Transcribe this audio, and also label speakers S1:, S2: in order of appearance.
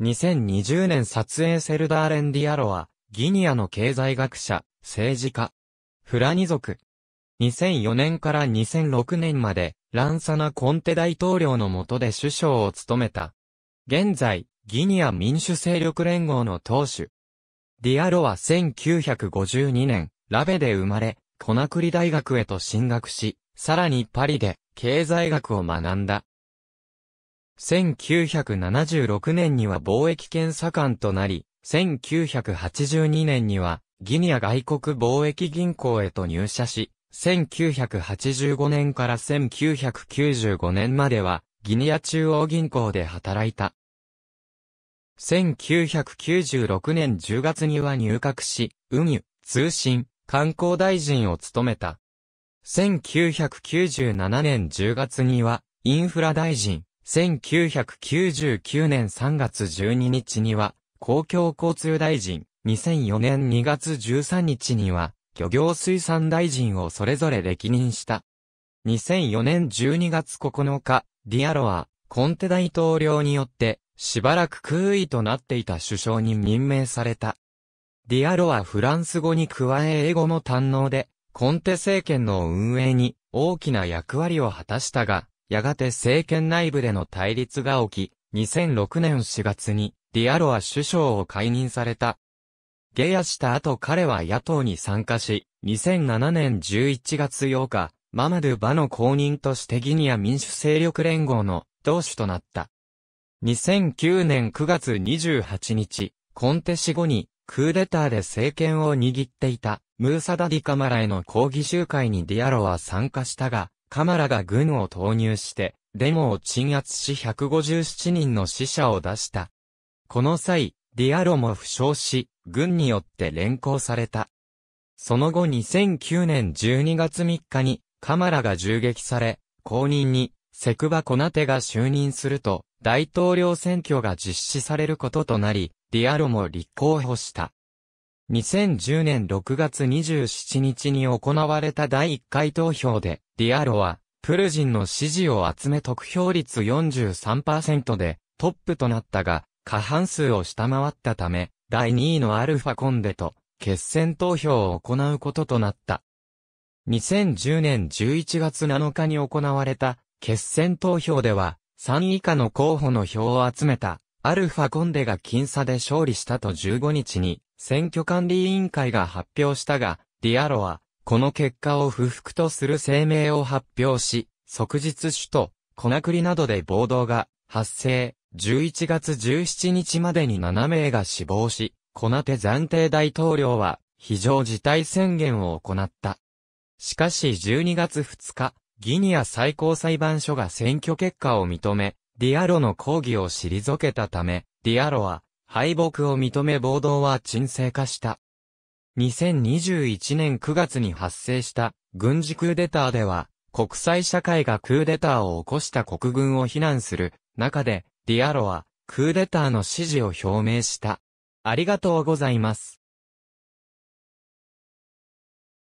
S1: 2020年撮影セルダーレン・ディアロは、ギニアの経済学者、政治家、フラニ族。2004年から2006年まで、ランサナ・コンテ大統領の下で首相を務めた。現在、ギニア民主勢力連合の党首。ディアロは1952年、ラベで生まれ、コナクリ大学へと進学し、さらにパリで経済学を学んだ。1976年には貿易検査官となり、1982年にはギニア外国貿易銀行へと入社し、1985年から1995年まではギニア中央銀行で働いた。1996年10月には入閣し、運輸、通信、観光大臣を務めた。1997年10月にはインフラ大臣、1999年3月12日には、公共交通大臣、2004年2月13日には、漁業水産大臣をそれぞれ歴任した。2004年12月9日、ディアロは、コンテ大統領によって、しばらく空位となっていた首相に任命された。ディアロはフランス語に加え英語も堪能で、コンテ政権の運営に大きな役割を果たしたが、やがて政権内部での対立が起き、2006年4月にディアロは首相を解任された。下野した後彼は野党に参加し、2007年11月8日、ママドゥ・バの公認としてギニア民主勢力連合の同首となった。2009年9月28日、コンテ死後にクーデターで政権を握っていたムーサダディカマラへの抗議集会にディアロは参加したが、カマラが軍を投入して、デモを鎮圧し157人の死者を出した。この際、ディアロも負傷し、軍によって連行された。その後2009年12月3日に、カマラが銃撃され、後任に、セクバ・コナテが就任すると、大統領選挙が実施されることとなり、ディアロも立候補した。2010年6月27日に行われた第1回投票で、ディアロは、プルジンの支持を集め得票率43%でトップとなったが、過半数を下回ったため、第2位のアルファコンデと決選投票を行うこととなった。2010年11月7日に行われた決選投票では、3以下の候補の票を集めた、アルファコンデが僅差で勝利したと15日に、選挙管理委員会が発表したが、ディアロは、この結果を不服とする声明を発表し、即日首都、コクリなどで暴動が発生、11月17日までに7名が死亡し、コナテ暫定大統領は非常事態宣言を行った。しかし12月2日、ギニア最高裁判所が選挙結果を認め、ディアロの抗議を退けたため、ディアロは敗北を認め暴動は沈静化した。2021年9月に発生した軍事クーデターでは、国際社会がクーデターを起こした国軍を非難する中で、ディアロはクーデターの支持を表明した。ありがとうございます。